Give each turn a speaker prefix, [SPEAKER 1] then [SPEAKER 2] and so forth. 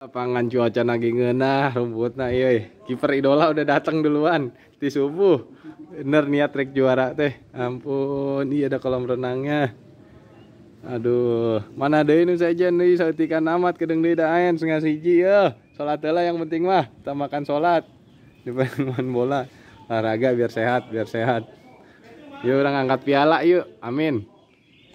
[SPEAKER 1] lapangan cuaca lagi ngena na iya kiper idola udah datang duluan di subuh bener niat trek juara teh ampun iya ada kolam renangnya aduh mana ada ini saja nih sautikan amat kedeng deh daen setengah siji ya sholat lah yang penting mah kita makan sholat di main bola olahraga biar sehat biar sehat yuk orang angkat piala yuk amin